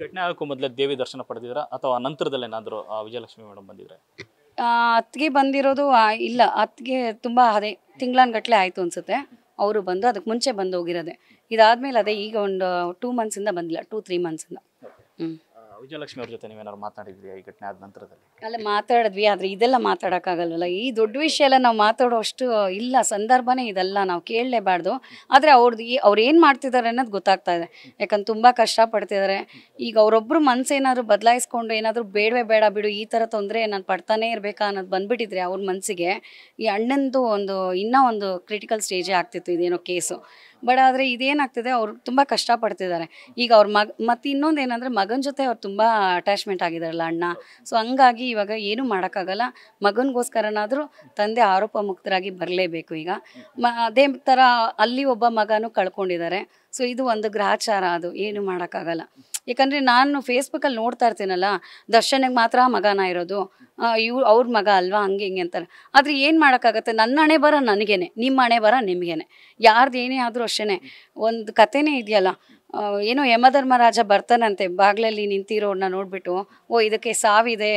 ಪ್ರಜ್ಞಾಗಕ್ಕೂ ಮೊದಲೇ ದೇವಿ ದರ್ಶನ ಪಡೆದಿದ್ರ ಅಥವಾ ನಂತರದಲ್ಲಿ ಏನಾದರೂ ವಿಜಯಲಕ್ಷ್ಮಿ ಮೇಡಮ್ ಬಂದಿದ್ರೆ ಅತ್ತಿಗೆ ಬಂದಿರೋದು ಇಲ್ಲ ಅತ್ತಿಗೆ ತುಂಬ ಅದೇ ಗಟ್ಟಲೆ ಆಯಿತು ಅನ್ಸುತ್ತೆ ಅವರು ಬಂದು ಅದಕ್ಕೆ ಮುಂಚೆ ಬಂದು ಹೋಗಿರೋದೆ ಇದಾದ್ಮೇಲೆ ಅದೇ ಈಗ ಒಂದು ಟೂ ಮಂತ್ಸಿಂದ ಬಂದಿಲ್ಲ ಟೂ ತ್ರೀ ಮಂತ್ಸಿಂದ ಹ್ಞೂ ವಿಜಯಲಕ್ಷ್ಮಿ ಅವ್ರ ಜೊತೆ ನೀವೇನಾದ್ರು ಮಾತಾಡಿದ್ವಿ ಈ ಘಟನೆ ಆದ ನಂತರದಲ್ಲಿ ಅಲ್ಲ ಮಾತಾಡಿದ್ವಿ ಆದ್ರೆ ಇದೆಲ್ಲ ಮಾತಾಡೋಕ್ಕಾಗಲ್ವಲ್ಲ ಈ ದೊಡ್ಡ ವಿಷಯ ಎಲ್ಲ ನಾವು ಮಾತಾಡೋ ಅಷ್ಟು ಇಲ್ಲ ಸಂದರ್ಭನೇ ಇದೆಲ್ಲ ನಾವು ಕೇಳಲೇಬಾರ್ದು ಆದರೆ ಅವ್ರದ್ದು ಈ ಅವ್ರು ಏನು ಮಾಡ್ತಿದ್ದಾರೆ ಅನ್ನೋದು ಗೊತ್ತಾಗ್ತಾ ಇದೆ ಯಾಕಂದ್ರೆ ತುಂಬ ಕಷ್ಟಪಡ್ತಿದ್ದಾರೆ ಈಗ ಅವರೊಬ್ಬರು ಮನಸ್ಸೇನಾದ್ರು ಬದಲಾಯಿಸ್ಕೊಂಡು ಏನಾದರೂ ಬೇಡವೇ ಬೇಡ ಬಿಡು ಈ ಥರ ತೊಂದರೆ ನಾನು ಪಡ್ತಾನೇ ಇರಬೇಕಾ ಅನ್ನೋದು ಬಂದುಬಿಟ್ಟಿದ್ರೆ ಅವ್ರ ಮನಸ್ಸಿಗೆ ಈ ಅಣ್ಣಂದು ಒಂದು ಇನ್ನೂ ಒಂದು ಕ್ರಿಟಿಕಲ್ ಸ್ಟೇಜೇ ಆಗ್ತಿತ್ತು ಇದೇನೋ ಕೇಸು ಬಟ್ ಆದರೆ ಇದೇನಾಗ್ತಿದೆ ಅವ್ರು ತುಂಬ ಕಷ್ಟಪಡ್ತಿದ್ದಾರೆ ಈಗ ಅವ್ರ ಮಗ ಮತ್ತು ಇನ್ನೊಂದು ಏನಂದರೆ ಮಗನ ಜೊತೆ ಅವ್ರು ತುಂಬ ಅಟ್ಯಾಚ್ಮೆಂಟ್ ಆಗಿದ್ದಾರಲ್ಲ ಅಣ್ಣ ಸೊ ಹಂಗಾಗಿ ಇವಾಗ ಏನೂ ಮಾಡೋಕ್ಕಾಗಲ್ಲ ಮಗನಿಗೋಸ್ಕರನಾದರೂ ತಂದೆ ಆರೋಪ ಮುಕ್ತರಾಗಿ ಬರಲೇಬೇಕು ಈಗ ಮ ಅದೇ ಥರ ಅಲ್ಲಿ ಒಬ್ಬ ಮಗನೂ ಕಳ್ಕೊಂಡಿದ್ದಾರೆ ಸೊ ಇದು ಒಂದು ಗ್ರಹಚಾರ ಅದು ಏನು ಮಾಡೋಕ್ಕಾಗಲ್ಲ ಯಾಕಂದರೆ ನಾನು ಫೇಸ್ಬುಕ್ಕಲ್ಲಿ ನೋಡ್ತಾ ಇರ್ತೀನಲ್ಲ ದರ್ಶನಿಗೆ ಮಾತ್ರ ಮಗನ ಇರೋದು ಇವ್ರು ಅವ್ರ ಮಗ ಅಲ್ವಾ ಹಂಗೆ ಹಿಂಗೆ ಅಂತಾರೆ ಆದರೆ ಏನು ಮಾಡೋಕ್ಕಾಗತ್ತೆ ನನ್ನ ಹಣೆ ಬರ ನನಗೇನೆ ನಿಮ್ಮ ಹಣೆ ಬರ ನಿಮಗೇನೆ ಯಾರ್ದು ಏನೇ ಆದರೂ ಅಷ್ಟೇ ಒಂದು ಕಥೆನೇ ಇದೆಯಲ್ಲ ಏನೋ ಯಮಧರ್ಮರಾಜ ಬರ್ತಾನಂತೆ ಬಾಗ್ಲಲ್ಲಿ ನಿಂತಿರೋನ್ನ ನೋಡ್ಬಿಟ್ಟು ಓ ಇದಕ್ಕೆ ಸಾವಿದೆ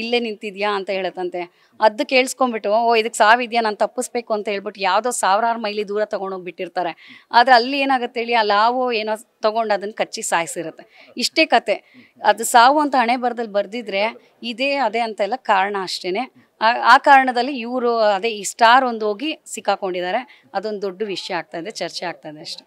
ಇಲ್ಲೇ ನಿಂತಿದ್ಯಾ ಅಂತ ಹೇಳತ್ತಂತೆ ಅದು ಕೇಳಿಸ್ಕೊಂಡ್ಬಿಟ್ಟು ಓ ಇದಕ್ಕೆ ಸಾವಿದೆಯಾ ನಾನು ತಪ್ಪಿಸ್ಬೇಕು ಅಂತ ಹೇಳ್ಬಿಟ್ಟು ಯಾವುದೋ ಸಾವಿರಾರು ಮೈಲಿ ದೂರ ತೊಗೊಂಡೋಗ್ಬಿಟ್ಟಿರ್ತಾರೆ ಆದರೆ ಅಲ್ಲಿ ಏನಾಗುತ್ತೆ ಹೇಳಿ ಆ ಲಾವು ಏನೋ ತೊಗೊಂಡು ಅದನ್ನು ಕಚ್ಚಿ ಸಾಯಿಸಿರುತ್ತೆ ಇಷ್ಟೇ ಕತೆ ಅದು ಸಾವು ಅಂತ ಹಣೆ ಬರದಲ್ಲಿ ಬರೆದಿದ್ರೆ ಇದೇ ಅದೇ ಅಂತೆಲ್ಲ ಕಾರಣ ಅಷ್ಟೇ ಆ ಕಾರಣದಲ್ಲಿ ಇವರು ಅದೇ ಈ ಸ್ಟಾರ್ ಒಂದು ಹೋಗಿ ಸಿಕ್ಕಾಕೊಂಡಿದ್ದಾರೆ ಅದೊಂದು ದೊಡ್ಡ ವಿಷಯ ಆಗ್ತಾ ಇದೆ ಚರ್ಚೆ ಆಗ್ತಾ ಇದೆ ಅಷ್ಟೆ